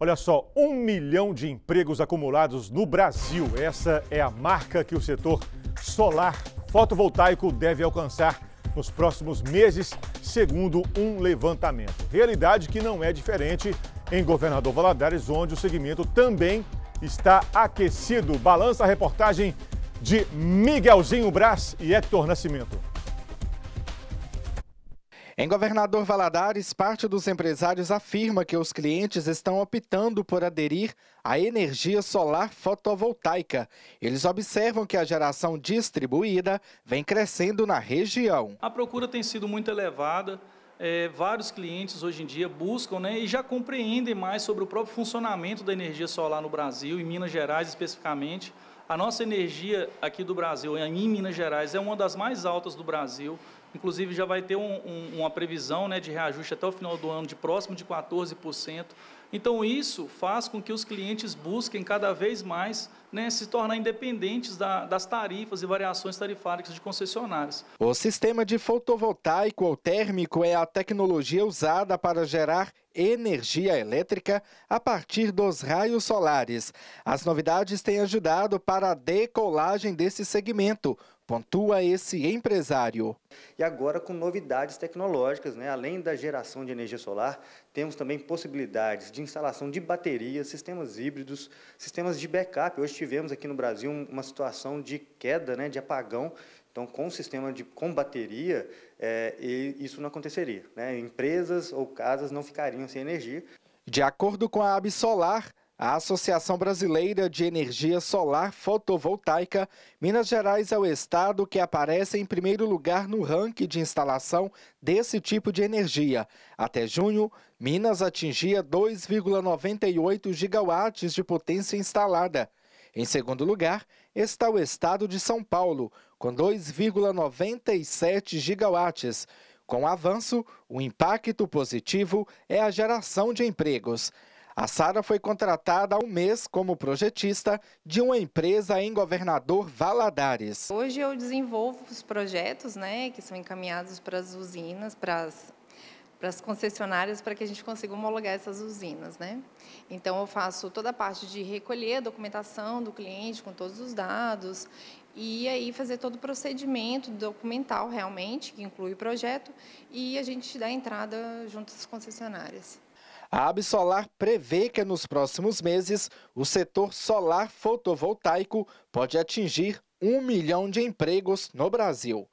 Olha só, um milhão de empregos acumulados no Brasil. Essa é a marca que o setor solar fotovoltaico deve alcançar nos próximos meses, segundo um levantamento. Realidade que não é diferente em Governador Valadares, onde o segmento também está aquecido. Balança a reportagem de Miguelzinho Brás e Hector é Nascimento. Em Governador Valadares, parte dos empresários afirma que os clientes estão optando por aderir à energia solar fotovoltaica. Eles observam que a geração distribuída vem crescendo na região. A procura tem sido muito elevada. É, vários clientes hoje em dia buscam né, e já compreendem mais sobre o próprio funcionamento da energia solar no Brasil, em Minas Gerais especificamente. A nossa energia aqui do Brasil, em Minas Gerais, é uma das mais altas do Brasil. Inclusive, já vai ter um, um, uma previsão né, de reajuste até o final do ano de próximo de 14%. Então, isso faz com que os clientes busquem cada vez mais né, se tornar independentes da, das tarifas e variações tarifárias de concessionárias. O sistema de fotovoltaico ou térmico é a tecnologia usada para gerar energia elétrica a partir dos raios solares. As novidades têm ajudado para a decolagem desse segmento, pontua esse empresário. E agora com novidades tecnológicas, né? além da geração de energia solar, temos também possibilidades de instalação de baterias, sistemas híbridos, sistemas de backup. Hoje tivemos aqui no Brasil uma situação de queda, né, de apagão. Então, com o sistema de com bateria, é, isso não aconteceria. Né? Empresas ou casas não ficariam sem energia. De acordo com a Absolar, a Associação Brasileira de Energia Solar Fotovoltaica, Minas Gerais é o estado que aparece em primeiro lugar no ranking de instalação desse tipo de energia. Até junho, Minas atingia 2,98 gigawatts de potência instalada. Em segundo lugar está o estado de São Paulo, com 2,97 gigawatts. Com o avanço, o impacto positivo é a geração de empregos. A Sara foi contratada há um mês como projetista de uma empresa em Governador Valadares. Hoje eu desenvolvo os projetos, né, que são encaminhados para as usinas, para as para as concessionárias para que a gente consiga homologar essas usinas. Né? Então, eu faço toda a parte de recolher a documentação do cliente com todos os dados e aí fazer todo o procedimento documental realmente, que inclui o projeto, e a gente dá entrada junto às concessionárias. A Absolar prevê que nos próximos meses o setor solar fotovoltaico pode atingir um milhão de empregos no Brasil.